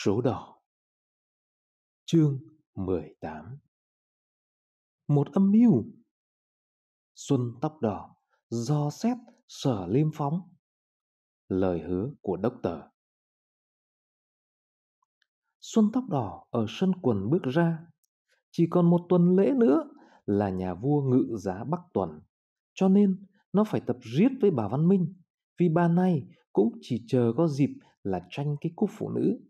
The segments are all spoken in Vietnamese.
Số đỏ Chương 18 Một âm mưu Xuân tóc đỏ Do xét sở liêm phóng Lời hứa của đốc tờ Xuân tóc đỏ ở sân quần bước ra Chỉ còn một tuần lễ nữa là nhà vua ngự giá Bắc Tuần Cho nên nó phải tập riết với bà Văn Minh Vì bà này cũng chỉ chờ có dịp là tranh cái cúc phụ nữ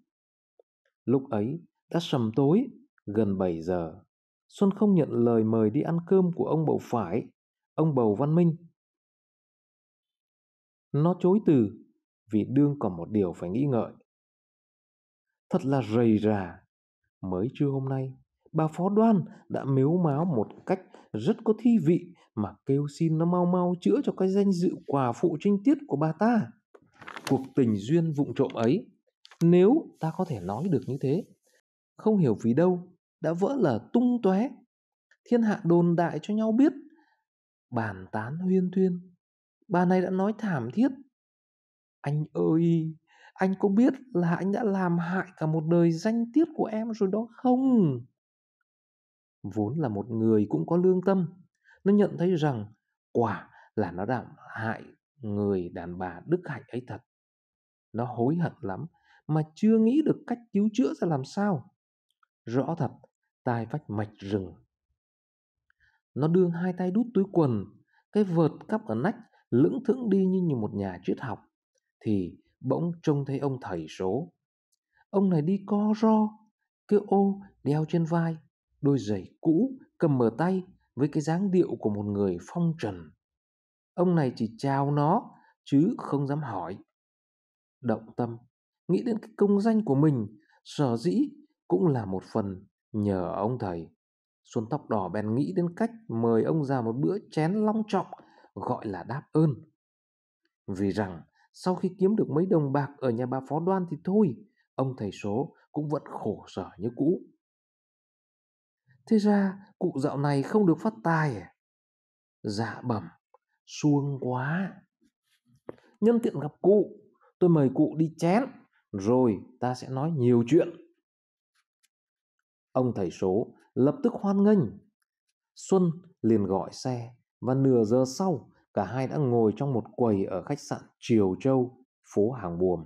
Lúc ấy đã sầm tối, gần 7 giờ. Xuân không nhận lời mời đi ăn cơm của ông bầu phải, ông bầu văn minh. Nó chối từ vì đương còn một điều phải nghĩ ngợi. Thật là rầy rà, mới trưa hôm nay, bà phó đoan đã miếu máu một cách rất có thi vị mà kêu xin nó mau mau chữa cho cái danh dự quà phụ trinh tiết của bà ta. Cuộc tình duyên vụng trộm ấy nếu ta có thể nói được như thế, không hiểu vì đâu đã vỡ lở tung tóe, thiên hạ đồn đại cho nhau biết, bàn tán huyên thuyên. Bà này đã nói thảm thiết. Anh ơi, anh có biết là anh đã làm hại cả một đời danh tiết của em rồi đó không? Vốn là một người cũng có lương tâm, nó nhận thấy rằng quả là nó đã hại người đàn bà đức hạnh ấy thật. Nó hối hận lắm mà chưa nghĩ được cách cứu chữa ra làm sao. Rõ thật, tai vách mạch rừng. Nó đương hai tay đút túi quần, cái vợt cắp ở nách lững thững đi như như một nhà triết học. Thì bỗng trông thấy ông thầy số. Ông này đi co ro, cái ô đeo trên vai, đôi giày cũ cầm mở tay với cái dáng điệu của một người phong trần. Ông này chỉ chào nó chứ không dám hỏi. Động tâm nghĩ đến cái công danh của mình sở dĩ cũng là một phần nhờ ông thầy. Xuân tóc đỏ bèn nghĩ đến cách mời ông ra một bữa chén long trọng gọi là đáp ơn. Vì rằng sau khi kiếm được mấy đồng bạc ở nhà bà phó đoan thì thôi, ông thầy số cũng vẫn khổ sở như cũ. Thế ra cụ dạo này không được phát tài à? Dạ bẩm, xuông quá. Nhân tiện gặp cụ, tôi mời cụ đi chén rồi ta sẽ nói nhiều chuyện. Ông thầy số lập tức hoan nghênh. Xuân liền gọi xe và nửa giờ sau cả hai đã ngồi trong một quầy ở khách sạn Triều Châu, phố Hàng Buồm.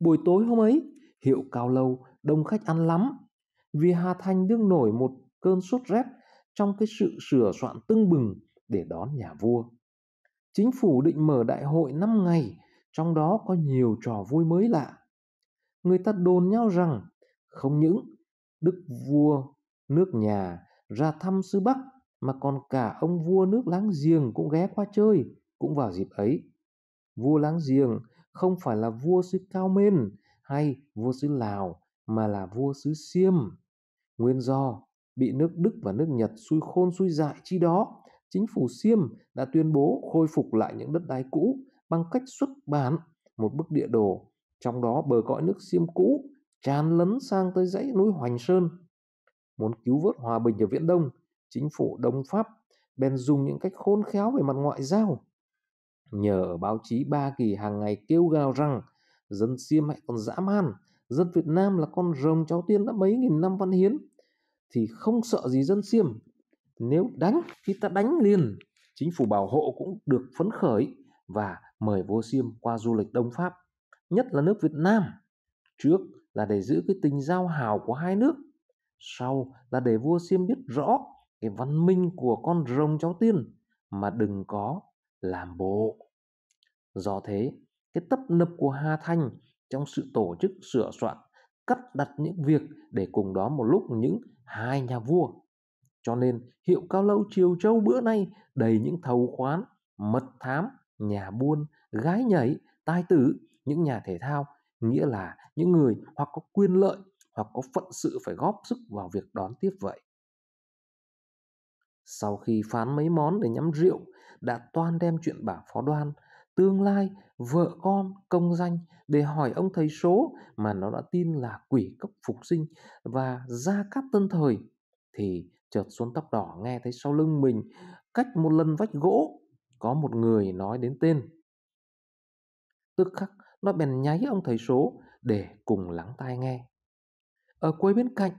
Buổi tối hôm ấy, hiệu cao lâu, đông khách ăn lắm. Vì Hà Thanh đương nổi một cơn sốt rét trong cái sự sửa soạn tưng bừng để đón nhà vua. Chính phủ định mở đại hội 5 ngày trong đó có nhiều trò vui mới lạ. Người ta đồn nhau rằng không những đức vua nước nhà ra thăm sứ Bắc mà còn cả ông vua nước láng giềng cũng ghé qua chơi cũng vào dịp ấy. Vua láng giềng không phải là vua xứ Cao Mên hay vua xứ Lào mà là vua xứ Xiêm. Nguyên do bị nước Đức và nước Nhật xui khôn xui dại chi đó, chính phủ Xiêm đã tuyên bố khôi phục lại những đất đai cũ bằng cách xuất bản một bức địa đồ, trong đó bờ cõi nước xiêm cũ tràn lấn sang tới dãy núi Hoành Sơn. Muốn cứu vớt hòa bình ở Viễn Đông, chính phủ Đông Pháp bèn dùng những cách khôn khéo về mặt ngoại giao. Nhờ báo chí Ba Kỳ hàng ngày kêu gào rằng dân xiêm hãy còn dã man, dân Việt Nam là con rồng cháu tiên đã mấy nghìn năm văn hiến, thì không sợ gì dân xiêm. Nếu đánh thì ta đánh liền. Chính phủ bảo hộ cũng được phấn khởi và mời vua Xiêm qua du lịch Đông Pháp, nhất là nước Việt Nam. Trước là để giữ cái tình giao hảo của hai nước, sau là để vua Xiêm biết rõ cái văn minh của con rồng cháu tiên mà đừng có làm bộ. Do thế, cái tấp nập của Hà Thanh trong sự tổ chức sửa soạn, cắt đặt những việc để cùng đó một lúc những hai nhà vua. Cho nên hiệu cao lâu Triều Châu bữa nay đầy những thầu khoán, mật thám nhà buôn, gái nhảy, tai tử, những nhà thể thao, nghĩa là những người hoặc có quyền lợi hoặc có phận sự phải góp sức vào việc đón tiếp vậy. Sau khi phán mấy món để nhắm rượu, đã toan đem chuyện bà phó đoan, tương lai, vợ con, công danh để hỏi ông thầy số mà nó đã tin là quỷ cấp phục sinh và ra cát tân thời. Thì chợt xuân tóc đỏ nghe thấy sau lưng mình cách một lần vách gỗ có một người nói đến tên. Tức khắc, nó bèn nháy ông thầy số để cùng lắng tai nghe. Ở cuối bên cạnh,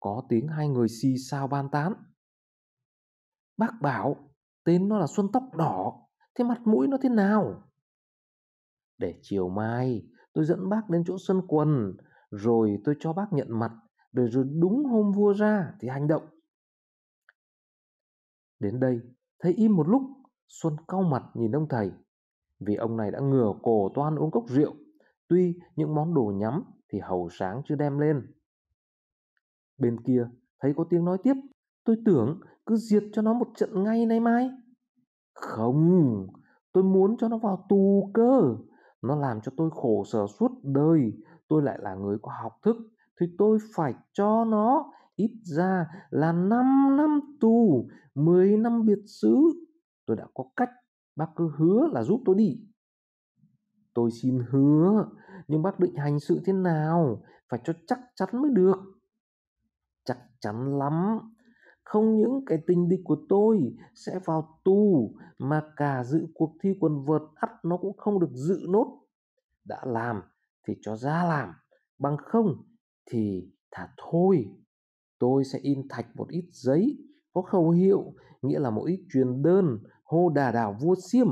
có tiếng hai người xì xào ban tán. Bác bảo, tên nó là Xuân Tóc Đỏ, thế mặt mũi nó thế nào? Để chiều mai, tôi dẫn bác đến chỗ Xuân Quần, rồi tôi cho bác nhận mặt, rồi rồi đúng hôm vua ra thì hành động. Đến đây, thấy im một lúc, Xuân cau mặt nhìn ông thầy, vì ông này đã ngửa cổ toan uống cốc rượu, tuy những món đồ nhắm thì hầu sáng chưa đem lên. Bên kia, thấy có tiếng nói tiếp, tôi tưởng cứ diệt cho nó một trận ngay nay mai. Không, tôi muốn cho nó vào tù cơ. Nó làm cho tôi khổ sở suốt đời, tôi lại là người có học thức, thì tôi phải cho nó ít ra là 5 năm tù, 10 năm biệt xứ tôi đã có cách bác cứ hứa là giúp tôi đi tôi xin hứa nhưng bác định hành sự thế nào phải cho chắc chắn mới được chắc chắn lắm không những cái tình địch của tôi sẽ vào tù mà cả dự cuộc thi quần vợt ắt nó cũng không được dự nốt đã làm thì cho ra làm bằng không thì thả thôi tôi sẽ in thạch một ít giấy có khẩu hiệu nghĩa là một ít truyền đơn hô đà đảo vua xiêm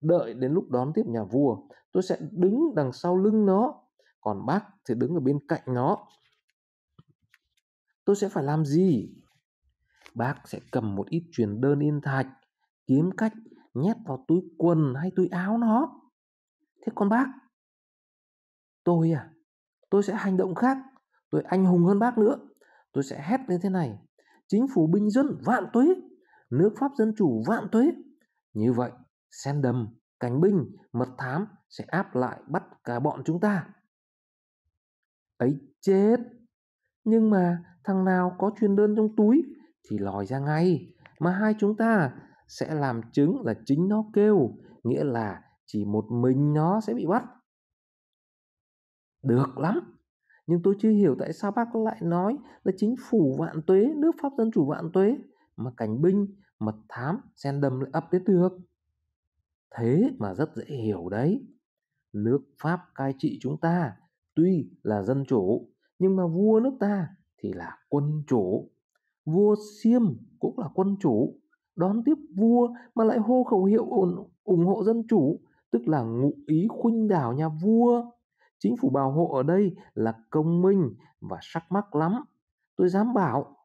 đợi đến lúc đón tiếp nhà vua tôi sẽ đứng đằng sau lưng nó còn bác thì đứng ở bên cạnh nó tôi sẽ phải làm gì bác sẽ cầm một ít truyền đơn yên thạch kiếm cách nhét vào túi quần hay túi áo nó thế con bác tôi à tôi sẽ hành động khác tôi anh hùng hơn bác nữa tôi sẽ hét lên thế này chính phủ binh dân vạn tuế nước Pháp Dân Chủ vạn tuế. Như vậy, sen đầm, cánh binh, mật thám sẽ áp lại bắt cả bọn chúng ta. Ấy chết! Nhưng mà thằng nào có truyền đơn trong túi thì lòi ra ngay. Mà hai chúng ta sẽ làm chứng là chính nó kêu, nghĩa là chỉ một mình nó sẽ bị bắt. Được lắm! Nhưng tôi chưa hiểu tại sao bác lại nói là chính phủ vạn tuế, nước Pháp dân chủ vạn tuế. Mà cảnh binh mật thám sen đâm lại ấp đến được thế mà rất dễ hiểu đấy nước pháp cai trị chúng ta tuy là dân chủ nhưng mà vua nước ta thì là quân chủ vua xiêm cũng là quân chủ đón tiếp vua mà lại hô khẩu hiệu ủng, ủng hộ dân chủ tức là ngụ ý khuynh đảo nhà vua chính phủ bảo hộ ở đây là công minh và sắc mắc lắm tôi dám bảo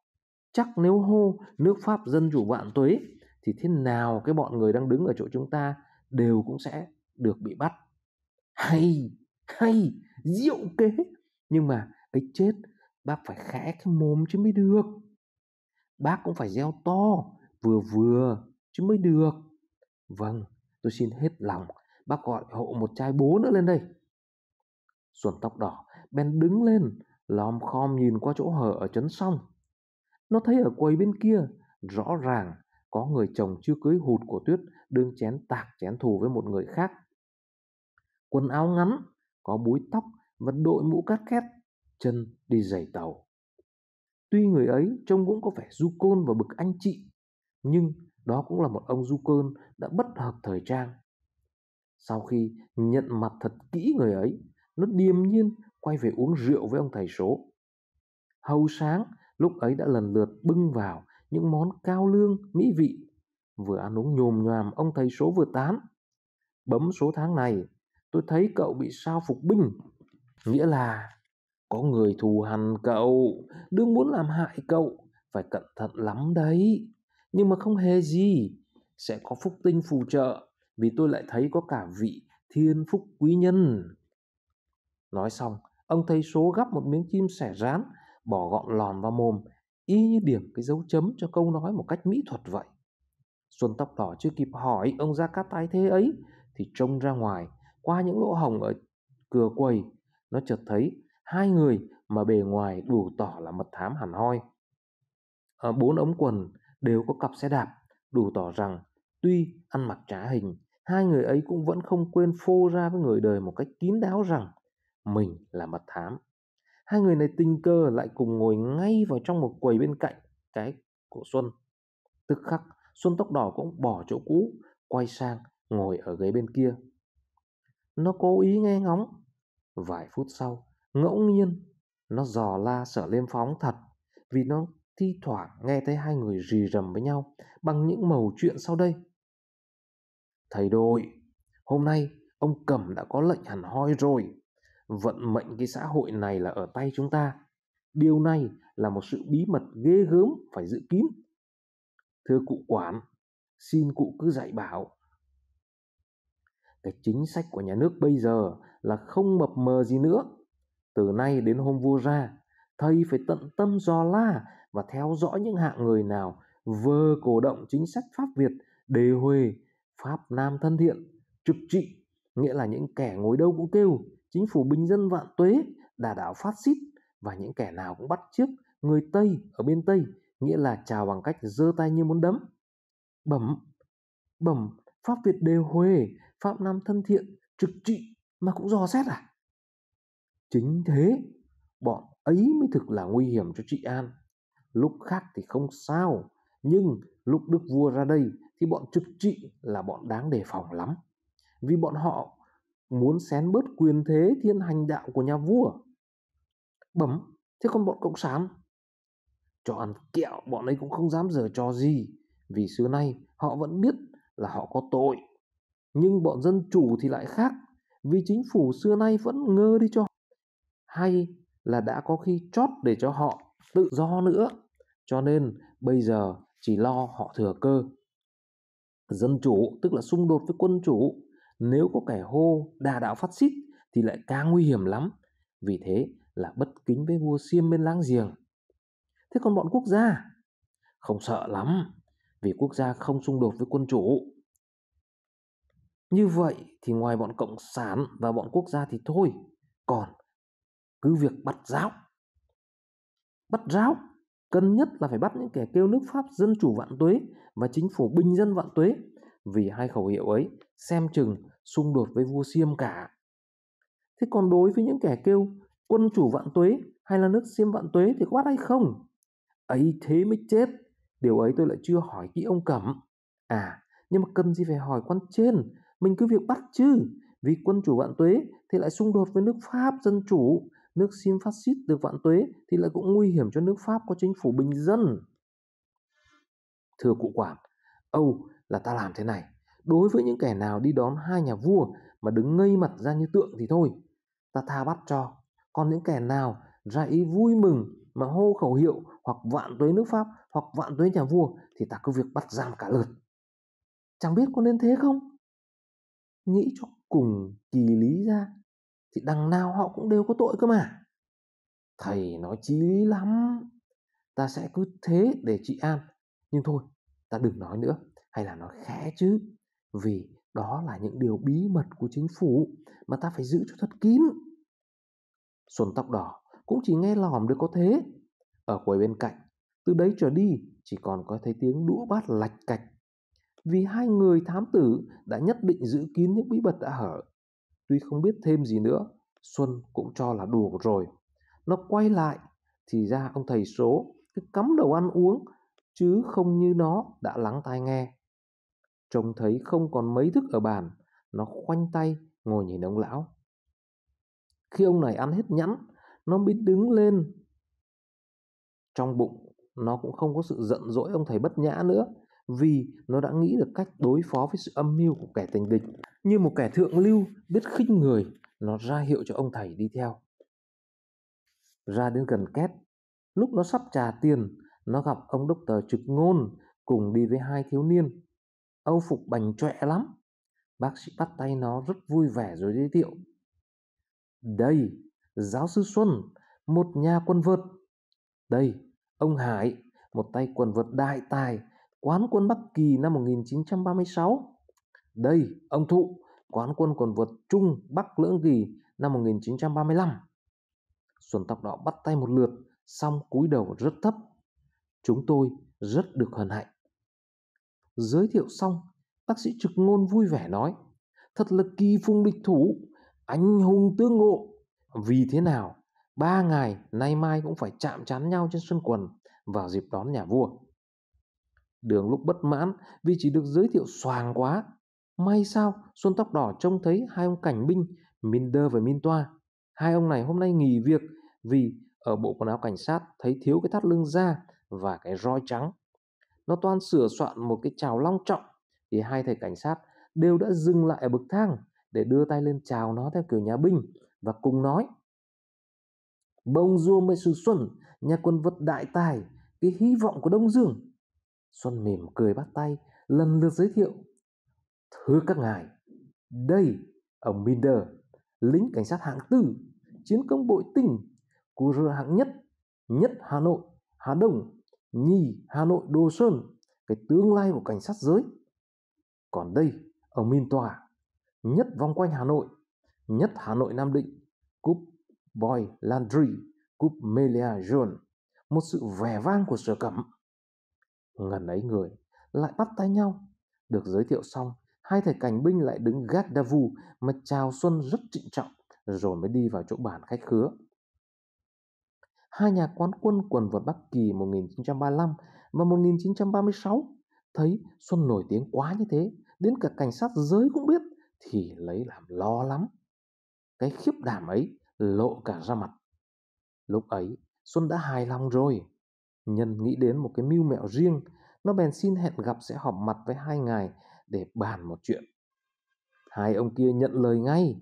chắc nếu hô nước pháp dân chủ vạn tuế thì thế nào cái bọn người đang đứng ở chỗ chúng ta đều cũng sẽ được bị bắt hay hay diệu kế nhưng mà cái chết bác phải khẽ cái mồm chứ mới được bác cũng phải gieo to vừa vừa chứ mới được vâng tôi xin hết lòng bác gọi hộ một chai bố nữa lên đây xuân tóc đỏ ben đứng lên lom khom nhìn qua chỗ hở ở chấn xong nó thấy ở quầy bên kia, rõ ràng có người chồng chưa cưới hụt của Tuyết đương chén tạc chén thù với một người khác. Quần áo ngắn, có búi tóc và đội mũ cát khét, chân đi giày tàu. Tuy người ấy trông cũng có vẻ du côn và bực anh chị, nhưng đó cũng là một ông du côn đã bất hợp thời trang. Sau khi nhận mặt thật kỹ người ấy, nó điềm nhiên quay về uống rượu với ông thầy số. Hầu sáng, lúc ấy đã lần lượt bưng vào những món cao lương, mỹ vị. Vừa ăn uống nhồm nhòm, ông thầy số vừa tán. Bấm số tháng này, tôi thấy cậu bị sao phục binh. Nghĩa là có người thù hằn cậu, đương muốn làm hại cậu, phải cẩn thận lắm đấy. Nhưng mà không hề gì, sẽ có phúc tinh phù trợ, vì tôi lại thấy có cả vị thiên phúc quý nhân. Nói xong, ông thầy số gắp một miếng chim sẻ rán bỏ gọn lòm vào mồm, y như điểm cái dấu chấm cho câu nói một cách mỹ thuật vậy. Xuân tóc đỏ chưa kịp hỏi ông ra cát tái thế ấy, thì trông ra ngoài, qua những lỗ hồng ở cửa quầy, nó chợt thấy hai người mà bề ngoài đủ tỏ là mật thám hẳn hoi. Ở ờ, bốn ống quần đều có cặp xe đạp, đủ tỏ rằng tuy ăn mặc trá hình, hai người ấy cũng vẫn không quên phô ra với người đời một cách kín đáo rằng mình là mật thám hai người này tình cờ lại cùng ngồi ngay vào trong một quầy bên cạnh cái của xuân tức khắc xuân tóc đỏ cũng bỏ chỗ cũ quay sang ngồi ở ghế bên kia nó cố ý nghe ngóng vài phút sau ngẫu nhiên nó dò la sở liêm phóng thật vì nó thi thoảng nghe thấy hai người rì rầm với nhau bằng những mẩu chuyện sau đây thầy đội hôm nay ông cẩm đã có lệnh hẳn hoi rồi vận mệnh cái xã hội này là ở tay chúng ta điều này là một sự bí mật ghê gớm phải giữ kín thưa cụ quản xin cụ cứ dạy bảo cái chính sách của nhà nước bây giờ là không mập mờ gì nữa từ nay đến hôm vua ra thầy phải tận tâm dò la và theo dõi những hạng người nào vơ cổ động chính sách pháp việt đề huê pháp nam thân thiện trực trị nghĩa là những kẻ ngồi đâu cũng kêu chính phủ bình dân vạn tuế, đà đảo phát xít và những kẻ nào cũng bắt chước người Tây ở bên Tây, nghĩa là chào bằng cách giơ tay như muốn đấm. Bẩm, bẩm, Pháp Việt đều huề, Pháp Nam thân thiện, trực trị mà cũng dò xét à? Chính thế, bọn ấy mới thực là nguy hiểm cho trị an. Lúc khác thì không sao, nhưng lúc Đức Vua ra đây thì bọn trực trị là bọn đáng đề phòng lắm. Vì bọn họ muốn xén bớt quyền thế thiên hành đạo của nhà vua à? bấm thế còn bọn cộng sản cho ăn kẹo bọn ấy cũng không dám dở trò gì vì xưa nay họ vẫn biết là họ có tội nhưng bọn dân chủ thì lại khác vì chính phủ xưa nay vẫn ngơ đi cho họ. hay là đã có khi chót để cho họ tự do nữa cho nên bây giờ chỉ lo họ thừa cơ dân chủ tức là xung đột với quân chủ nếu có kẻ hô đà đạo phát xít thì lại càng nguy hiểm lắm vì thế là bất kính với vua xiêm bên láng giềng thế còn bọn quốc gia không sợ lắm vì quốc gia không xung đột với quân chủ như vậy thì ngoài bọn cộng sản và bọn quốc gia thì thôi còn cứ việc bắt giáo bắt giáo cần nhất là phải bắt những kẻ kêu nước pháp dân chủ vạn tuế và chính phủ bình dân vạn tuế vì hai khẩu hiệu ấy xem chừng xung đột với vua Xiêm cả. Thế còn đối với những kẻ kêu quân chủ vạn tuế hay là nước Xiêm vạn tuế thì có bắt hay không? Ấy thế mới chết, điều ấy tôi lại chưa hỏi kỹ ông Cẩm. À, nhưng mà cần gì phải hỏi quan trên, mình cứ việc bắt chứ. Vì quân chủ vạn tuế thì lại xung đột với nước Pháp dân chủ, nước Xiêm phát xít được vạn tuế thì lại cũng nguy hiểm cho nước Pháp có chính phủ bình dân. Thưa cụ quản, Âu, là ta làm thế này đối với những kẻ nào đi đón hai nhà vua mà đứng ngây mặt ra như tượng thì thôi ta tha bắt cho còn những kẻ nào ra ý vui mừng mà hô khẩu hiệu hoặc vạn tuế nước pháp hoặc vạn tuế nhà vua thì ta cứ việc bắt giam cả lượt chẳng biết có nên thế không nghĩ cho cùng kỳ lý ra thì đằng nào họ cũng đều có tội cơ mà thầy nói chí lý lắm ta sẽ cứ thế để chị an nhưng thôi ta đừng nói nữa hay là nó khẽ chứ vì đó là những điều bí mật của chính phủ mà ta phải giữ cho thật kín xuân tóc đỏ cũng chỉ nghe lỏm được có thế ở quầy bên cạnh từ đấy trở đi chỉ còn có thấy tiếng đũa bát lạch cạch vì hai người thám tử đã nhất định giữ kín những bí mật đã hở tuy không biết thêm gì nữa xuân cũng cho là đủ rồi nó quay lại thì ra ông thầy số cứ cắm đầu ăn uống chứ không như nó đã lắng tai nghe trông thấy không còn mấy thức ở bàn, nó khoanh tay ngồi nhìn ông lão. Khi ông này ăn hết nhẵn, nó mới đứng lên. Trong bụng, nó cũng không có sự giận dỗi ông thầy bất nhã nữa, vì nó đã nghĩ được cách đối phó với sự âm mưu của kẻ tình địch. Như một kẻ thượng lưu biết khinh người, nó ra hiệu cho ông thầy đi theo. Ra đến gần két, lúc nó sắp trả tiền, nó gặp ông đốc tờ trực ngôn cùng đi với hai thiếu niên Âu phục bành trọe lắm. Bác sĩ bắt tay nó rất vui vẻ rồi giới thiệu. Đây, giáo sư Xuân, một nhà quân vợt. Đây, ông Hải, một tay quần vợt đại tài, quán quân Bắc Kỳ năm 1936. Đây, ông Thụ, quán quân quần vợt Trung Bắc Lưỡng Kỳ năm 1935. Xuân tóc đỏ bắt tay một lượt, xong cúi đầu rất thấp. Chúng tôi rất được hân hạnh. Giới thiệu xong, bác sĩ trực ngôn vui vẻ nói, thật là kỳ phung địch thủ, anh hùng tương ngộ. Vì thế nào, ba ngày nay mai cũng phải chạm chán nhau trên xuân quần vào dịp đón nhà vua. Đường lúc bất mãn vì chỉ được giới thiệu xoàng quá. May sao Xuân Tóc Đỏ trông thấy hai ông cảnh binh Minder và Min Toa. Hai ông này hôm nay nghỉ việc vì ở bộ quần áo cảnh sát thấy thiếu cái thắt lưng da và cái roi trắng nó toan sửa soạn một cái chào long trọng thì hai thầy cảnh sát đều đã dừng lại ở bậc thang để đưa tay lên chào nó theo kiểu nhà binh và cùng nói bông du mê sư xuân nhà quân vật đại tài cái hy vọng của đông dương xuân mỉm cười bắt tay lần lượt giới thiệu thưa các ngài đây ông minder lính cảnh sát hạng tư chiến công bội tinh cú rơ hạng nhất nhất hà nội hà đông Nhi Hà Nội Đồ Sơn, cái tương lai của cảnh sát giới. Còn đây, ở Minh Tòa, nhất vòng quanh Hà Nội, nhất Hà Nội Nam Định, cúp Boy Landry, cúp Melia John, một sự vẻ vang của sở cẩm. Ngần ấy người lại bắt tay nhau. Được giới thiệu xong, hai thầy cảnh binh lại đứng gác đa vu mà chào xuân rất trịnh trọng, rồi mới đi vào chỗ bàn khách khứa. Hai nhà quán quân quần vợt Bắc Kỳ 1935 và 1936 thấy Xuân nổi tiếng quá như thế, đến cả cảnh sát giới cũng biết thì lấy làm lo lắm. Cái khiếp đảm ấy lộ cả ra mặt. Lúc ấy, Xuân đã hài lòng rồi. Nhân nghĩ đến một cái mưu mẹo riêng, nó bèn xin hẹn gặp sẽ họp mặt với hai ngài để bàn một chuyện. Hai ông kia nhận lời ngay,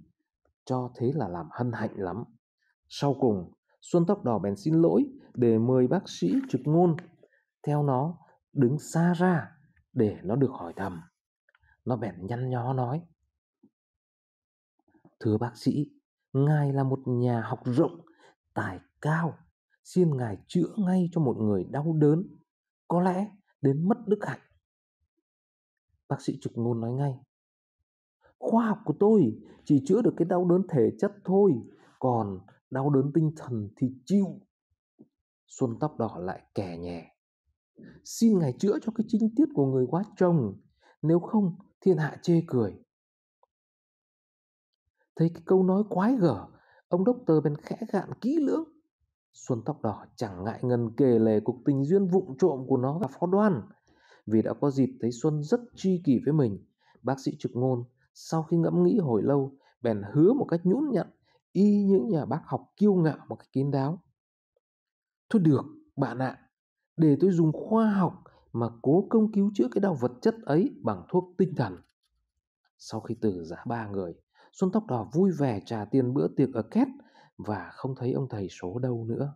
cho thế là làm hân hạnh lắm. Sau cùng, Xuân tóc đỏ bèn xin lỗi để mời bác sĩ trực ngôn theo nó đứng xa ra để nó được hỏi thầm. Nó bèn nhăn nhó nói. Thưa bác sĩ, ngài là một nhà học rộng, tài cao, xin ngài chữa ngay cho một người đau đớn, có lẽ đến mất đức hạnh. Bác sĩ trực ngôn nói ngay. Khoa học của tôi chỉ chữa được cái đau đớn thể chất thôi, còn đau đớn tinh thần thì chịu xuân tóc đỏ lại kè nhẹ xin ngài chữa cho cái trinh tiết của người quá chồng nếu không thiên hạ chê cười thấy cái câu nói quái gở ông đốc tờ bèn khẽ gạn kỹ lưỡng xuân tóc đỏ chẳng ngại ngần kể lể cuộc tình duyên vụng trộm của nó và phó đoan vì đã có dịp thấy xuân rất tri kỷ với mình bác sĩ trực ngôn sau khi ngẫm nghĩ hồi lâu bèn hứa một cách nhũn nhặn y những nhà bác học kiêu ngạo một cách kiến đáo. Thôi được, bạn ạ, à, để tôi dùng khoa học mà cố công cứu chữa cái đau vật chất ấy bằng thuốc tinh thần. Sau khi từ giã ba người, Xuân Tóc Đỏ vui vẻ trả tiền bữa tiệc ở két và không thấy ông thầy số đâu nữa.